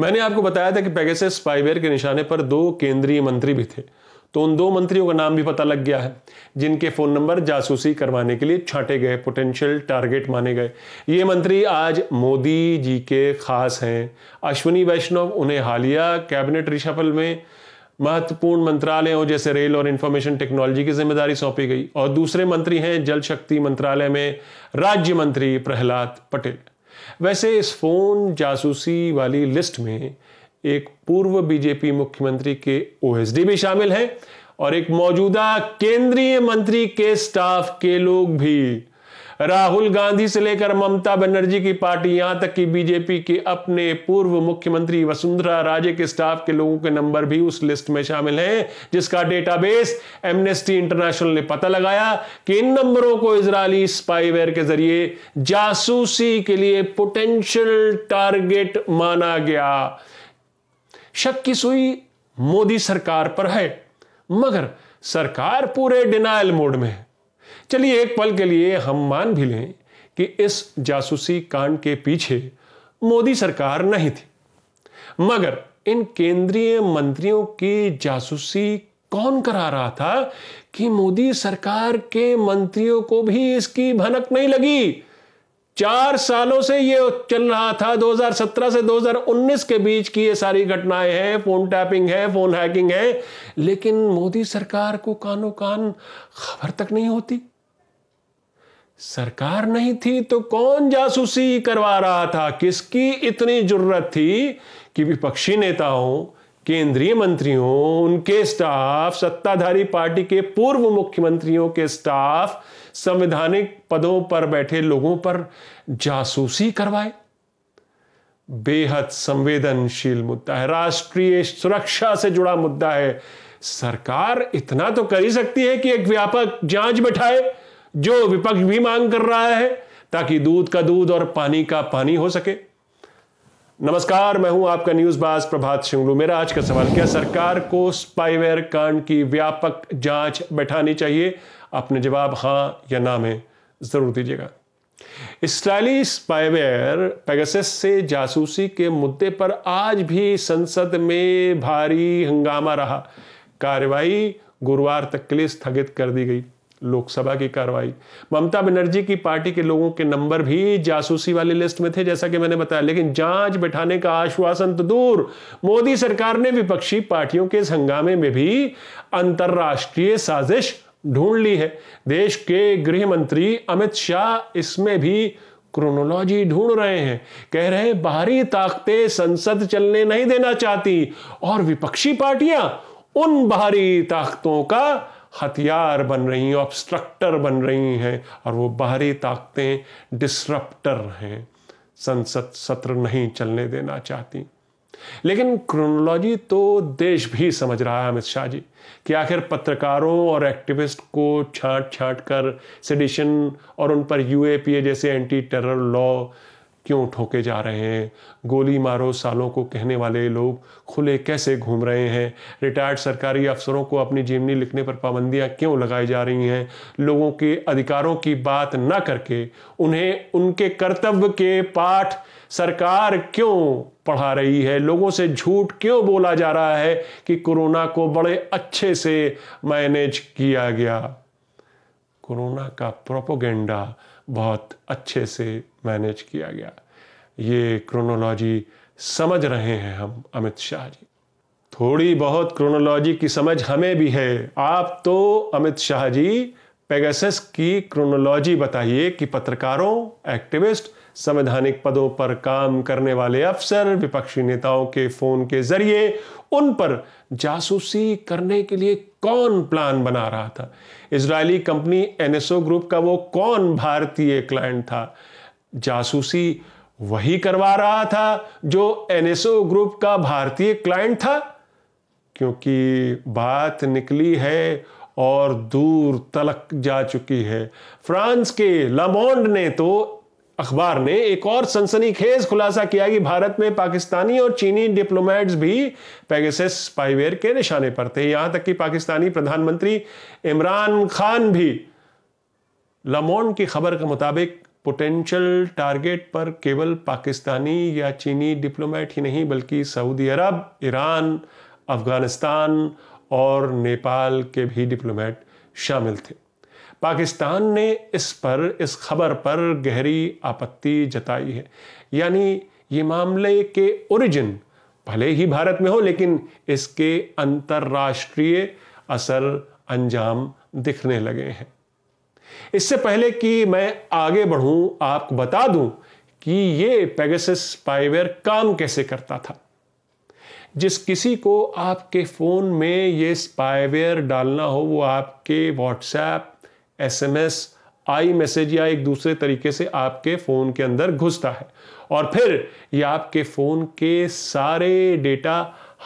मैंने आपको बताया था कि पैगेस स्पाइवेयर के निशाने पर दो केंद्रीय मंत्री भी थे तो उन दो मंत्रियों का नाम भी पता लग गया है जिनके फोन नंबर जासूसी करवाने के लिए छांटे गए पोटेंशियल टारगेट माने गए ये मंत्री आज मोदी जी के खास हैं अश्विनी वैष्णव उन्हें हालिया कैबिनेट रिशफल में महत्वपूर्ण मंत्रालयों जैसे रेल और इंफॉर्मेशन टेक्नोलॉजी की जिम्मेदारी सौंपी गई और दूसरे मंत्री हैं जल शक्ति मंत्रालय में राज्य मंत्री प्रहलाद पटेल वैसे इस फ़ोन जासूसी वाली लिस्ट में एक पूर्व बीजेपी मुख्यमंत्री के ओएसडी भी शामिल हैं और एक मौजूदा केंद्रीय मंत्री के स्टाफ के लोग भी राहुल गांधी से लेकर ममता बनर्जी की पार्टी यहां तक कि बीजेपी के अपने पूर्व मुख्यमंत्री वसुंधरा राजे के स्टाफ के लोगों के नंबर भी उस लिस्ट में शामिल हैं जिसका डेटाबेस एमनेस्टी इंटरनेशनल ने पता लगाया कि इन नंबरों को इसराइली स्पाईवेयर के जरिए जासूसी के लिए पोटेंशियल टारगेट माना गया शक की सुई मोदी सरकार पर है मगर सरकार पूरे डिनायल मोड में है चलिए एक पल के लिए हम मान भी लें कि इस जासूसी कांड के पीछे मोदी सरकार नहीं थी मगर इन केंद्रीय मंत्रियों की जासूसी कौन करा रहा था कि मोदी सरकार के मंत्रियों को भी इसकी भनक नहीं लगी चार सालों से ये चल रहा था 2017 से 2019 के बीच की ये सारी घटनाएं हैं फोन टैपिंग है फोन हैकिंग है लेकिन मोदी सरकार को कानो कान खबर तक नहीं होती सरकार नहीं थी तो कौन जासूसी करवा रहा था किसकी इतनी जरूरत थी कि विपक्षी नेताओं केंद्रीय मंत्रियों उनके स्टाफ सत्ताधारी पार्टी के पूर्व मुख्यमंत्रियों के स्टाफ संवैधानिक पदों पर बैठे लोगों पर जासूसी करवाए बेहद संवेदनशील मुद्दा है राष्ट्रीय सुरक्षा से जुड़ा मुद्दा है सरकार इतना तो कर ही सकती है कि एक व्यापक जांच बैठाए जो विपक्ष भी मांग कर रहा है ताकि दूध का दूध और पानी का पानी हो सके नमस्कार मैं हूं आपका न्यूज बास प्रभात शिंगलू मेरा आज का सवाल क्या सरकार को स्पाइवेयर कांड की व्यापक जांच बैठानी चाहिए अपने जवाब हां या ना में जरूर दीजिएगा इसराइली स्पाइवेयर पेगासस से जासूसी के मुद्दे पर आज भी संसद में भारी हंगामा रहा कार्रवाई गुरुवार तक के लिए स्थगित कर दी गई लोकसभा की कार्रवाई ममता बनर्जी की पार्टी के लोगों के नंबर भी जासूसी वाली लिस्ट में थे जैसा कि मैंने बताया लेकिन जांच बैठाने का आश्वासन तो दूर मोदी सरकार ने विपक्षी पार्टियों के इस हंगामे में भी अंतर्राष्ट्रीय साजिश ढूंढ ली है देश के गृह मंत्री अमित शाह इसमें भी क्रोनोलॉजी ढूंढ रहे हैं कह रहे हैं बाहरी ताकतें संसद चलने नहीं देना चाहती और विपक्षी पार्टियां उन बाहरी ताकतों का हथियार बन रही हैं ऑब्स्ट्रक्टर बन रही हैं और वो बाहरी ताकतें डिसरप्टर हैं संसद सत्र नहीं चलने देना चाहती लेकिन क्रोनोलॉजी तो देश भी समझ रहा है अमित शाह जी कि आखिर पत्रकारों और एक्टिविस्ट को छांट छांट कर सेडिशन और उन पर यूएपीए जैसे एंटी टेरर लॉ क्यों ठोके जा रहे हैं गोली मारो सालों को कहने वाले लोग खुले कैसे घूम रहे हैं रिटायर्ड सरकारी अफसरों को अपनी जीवनी लिखने पर पाबंदियां क्यों लगाई जा रही हैं लोगों के अधिकारों की बात न करके उन्हें उनके कर्तव्य के पाठ सरकार क्यों पढ़ा रही है लोगों से झूठ क्यों बोला जा रहा है कि कोरोना को बड़े अच्छे से मैनेज किया गया कोरोना का प्रोपोगेंडा बहुत अच्छे से मैनेज किया गया ये क्रोनोलॉजी समझ रहे हैं हम अमित शाह जी थोड़ी बहुत क्रोनोलॉजी की समझ हमें भी है आप तो अमित शाह जी पेगासस की क्रोनोलॉजी बताइए कि पत्रकारों एक्टिविस्ट संवैधानिक पदों पर काम करने वाले अफसर विपक्षी नेताओं के फोन के जरिए उन पर जासूसी करने के लिए कौन प्लान बना रहा था इजरायली कंपनी एनएसओ ग्रुप का वो कौन भारतीय क्लाइंट था जासूसी वही करवा रहा था जो एनएसओ ग्रुप का भारतीय क्लाइंट था क्योंकि बात निकली है और दूर तलक जा चुकी है फ्रांस के लमोंड ने तो अखबार ने एक और सनसनीखेज खुलासा किया कि भारत में पाकिस्तानी और चीनी डिप्लोमेट्स भी पैगेस स्पाईवेयर के निशाने पर थे यहां तक कि पाकिस्तानी प्रधानमंत्री इमरान खान भी लमोन की खबर के मुताबिक पोटेंशियल टारगेट पर केवल पाकिस्तानी या चीनी डिप्लोमेट ही नहीं बल्कि सऊदी अरब ईरान अफगानिस्तान और नेपाल के भी डिप्लोमेट शामिल थे पाकिस्तान ने इस पर इस खबर पर गहरी आपत्ति जताई है यानी ये मामले के ओरिजिन भले ही भारत में हो लेकिन इसके अंतर्राष्ट्रीय असर अंजाम दिखने लगे हैं इससे पहले कि मैं आगे बढ़ूं आपको बता दूं कि ये पेगसिस स्पाइवेयर काम कैसे करता था जिस किसी को आपके फ़ोन में ये स्पाईवेयर डालना हो वो आपके WhatsApp S M S I message या एक दूसरे तरीके से आपके फ़ोन के अंदर घुसता है और फिर ये आपके फ़ोन के सारे डेटा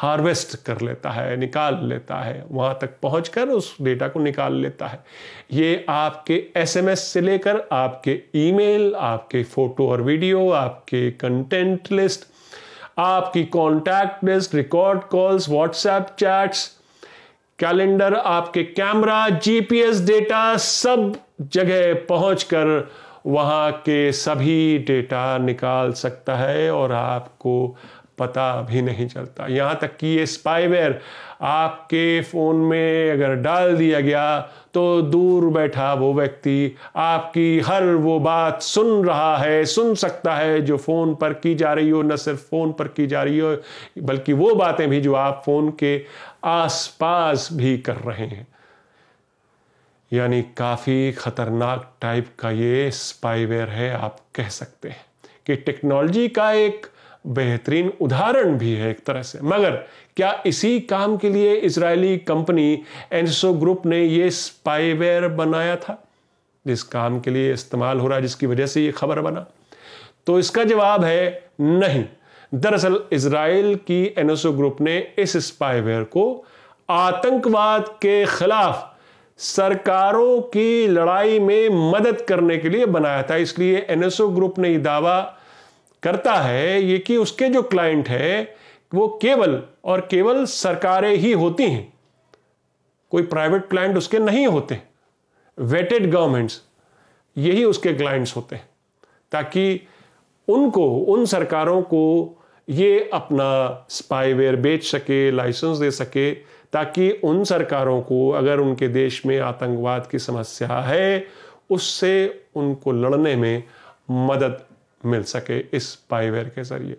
हार्वेस्ट कर लेता है निकाल लेता है वहां तक पहुंचकर उस डेटा को निकाल लेता है ये आपके एसएमएस से लेकर आपके ईमेल, आपके फ़ोटो और वीडियो आपके कंटेंट लिस्ट आपकी contact list record calls WhatsApp chats calendar आपके कैमरा जीपीएस डेटा सब जगह पहुंचकर वहां के सभी डेटा निकाल सकता है और आपको पता भी नहीं चलता यहाँ तक कि ये स्पाईवेयर आपके फ़ोन में अगर डाल दिया गया तो दूर बैठा वो व्यक्ति आपकी हर वो बात सुन रहा है सुन सकता है जो फ़ोन पर की जा रही हो न सिर्फ फ़ोन पर की जा रही हो बल्कि वो बातें भी जो आप फ़ोन के आसपास भी कर रहे हैं यानी काफ़ी ख़तरनाक टाइप का ये स्पाईवेयर है आप कह सकते हैं कि टेक्नोलॉजी का एक बेहतरीन उदाहरण भी है एक तरह से मगर क्या इसी काम के लिए इजरायली कंपनी एनसो ग्रुप ने ये स्पाईवेयर बनाया था जिस काम के लिए इस्तेमाल हो रहा है जिसकी वजह से ये खबर बना तो इसका जवाब है नहीं दरअसल इसराइल की एनएसओ ग्रुप ने इस स्पाईवेयर को आतंकवाद के खिलाफ सरकारों की लड़ाई में मदद करने के लिए बनाया था इसलिए एनएसओ ग्रुप ने दावा करता है ये कि उसके जो क्लाइंट है वो केवल और केवल सरकारें ही होती हैं कोई प्राइवेट क्लाइंट उसके नहीं होते वेटेड गवर्नमेंट्स यही उसके क्लाइंट्स होते हैं ताकि उनको उन सरकारों को ये अपना स्पाईवेयर बेच सके लाइसेंस दे सके ताकि उन सरकारों को अगर उनके देश में आतंकवाद की समस्या है उससे उनको लड़ने में मदद मिल सके इस पाईवेयर के जरिए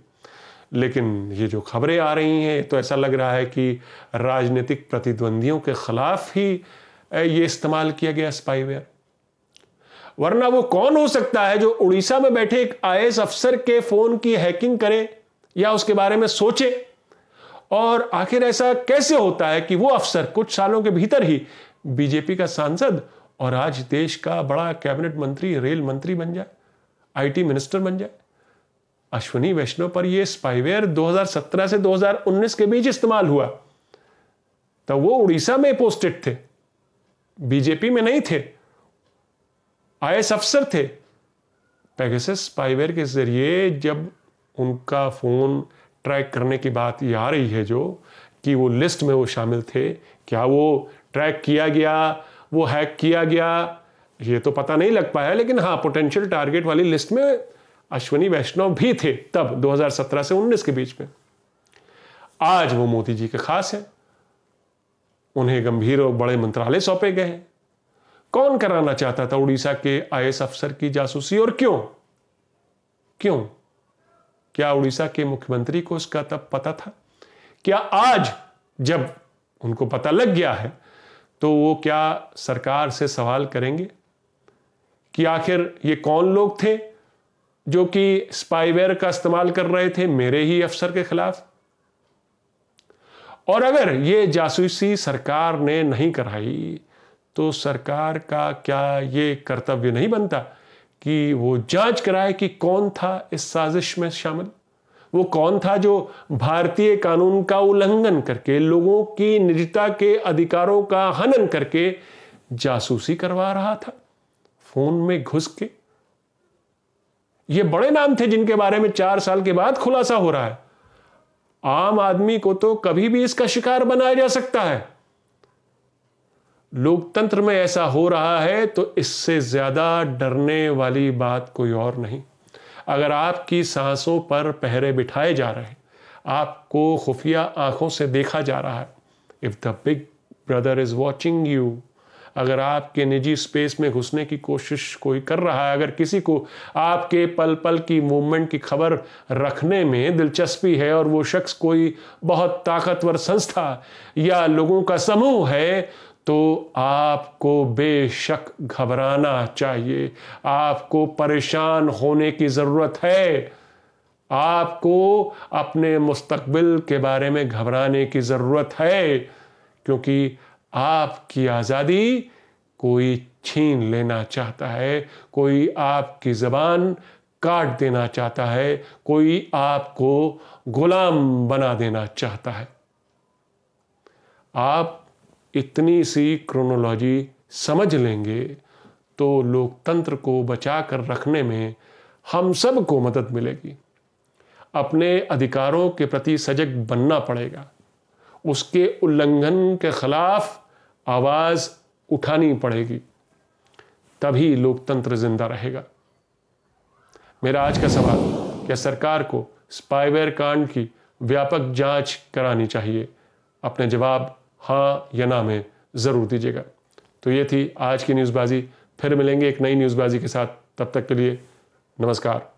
लेकिन ये जो खबरें आ रही हैं तो ऐसा लग रहा है कि राजनीतिक प्रतिद्वंदियों के खिलाफ ही ये इस्तेमाल किया गया स्पाईवेयर वरना वो कौन हो सकता है जो उड़ीसा में बैठे एक आई अफसर के फोन की हैकिंग करे या उसके बारे में सोचे और आखिर ऐसा कैसे होता है कि वो अफसर कुछ सालों के भीतर ही बीजेपी का सांसद और आज देश का बड़ा कैबिनेट मंत्री रेल मंत्री बन जाए आईटी मिनिस्टर बन जाए अश्विनी वैष्णव पर यह स्पाइवेयर 2017 से 2019 के बीच इस्तेमाल हुआ तो वो उड़ीसा में पोस्टेड थे बीजेपी में नहीं थे आई अफसर थे पैगेस स्पाइवेयर के जरिए जब उनका फोन ट्रैक करने की बात ये आ रही है जो कि वो लिस्ट में वो शामिल थे क्या वो ट्रैक किया गया वो हैक किया गया ये तो पता नहीं लग पाया लेकिन हाँ पोटेंशियल टारगेट वाली लिस्ट में अश्वनी वैष्णव भी थे तब 2017 से 19 के बीच में आज वो मोदी जी के खास हैं उन्हें गंभीर और बड़े मंत्रालय सौंपे गए हैं कौन कराना चाहता था उड़ीसा के आई अफसर की जासूसी और क्यों क्यों क्या उड़ीसा के मुख्यमंत्री को उसका तब पता था क्या आज जब उनको पता लग गया है तो वो क्या सरकार से सवाल करेंगे कि आखिर ये कौन लोग थे जो कि स्पाईवेयर का इस्तेमाल कर रहे थे मेरे ही अफसर के खिलाफ और अगर ये जासूसी सरकार ने नहीं कराई तो सरकार का क्या ये कर्तव्य नहीं बनता कि वो जांच कराए कि कौन था इस साजिश में शामिल वो कौन था जो भारतीय कानून का उल्लंघन करके लोगों की निजता के अधिकारों का हनन करके जासूसी करवा रहा था फोन में घुस के ये बड़े नाम थे जिनके बारे में चार साल के बाद खुलासा हो रहा है आम आदमी को तो कभी भी इसका शिकार बनाया जा सकता है लोकतंत्र में ऐसा हो रहा है तो इससे ज्यादा डरने वाली बात कोई और नहीं अगर आपकी सांसों पर पहरे बिठाए जा रहे हैं आपको खुफिया आंखों से देखा जा रहा है if the big brother is watching you अगर आपके निजी स्पेस में घुसने की कोशिश कोई कर रहा है अगर किसी को आपके पल पल की मूवमेंट की खबर रखने में दिलचस्पी है और वो शख्स कोई बहुत ताकतवर संस्था या लोगों का समूह है तो आपको बेशक घबराना चाहिए आपको परेशान होने की ज़रूरत है आपको अपने मुस्तकबिल के बारे में घबराने की ज़रूरत है क्योंकि आपकी आज़ादी कोई छीन लेना चाहता है कोई आपकी ज़बान काट देना चाहता है कोई आपको गुलाम बना देना चाहता है आप इतनी सी क्रोनोलॉजी समझ लेंगे तो लोकतंत्र को बचा कर रखने में हम सब को मदद मिलेगी अपने अधिकारों के प्रति सजग बनना पड़ेगा उसके उल्लंघन के खिलाफ आवाज उठानी पड़ेगी तभी लोकतंत्र जिंदा रहेगा मेरा आज का सवाल क्या सरकार को स्पाइवेयर कांड की व्यापक जांच करानी चाहिए अपने जवाब हाँ या ना में ज़रूर दीजिएगा तो ये थी आज की न्यूज़बाजी फिर मिलेंगे एक नई न्यूज़बाजी के साथ तब तक के लिए नमस्कार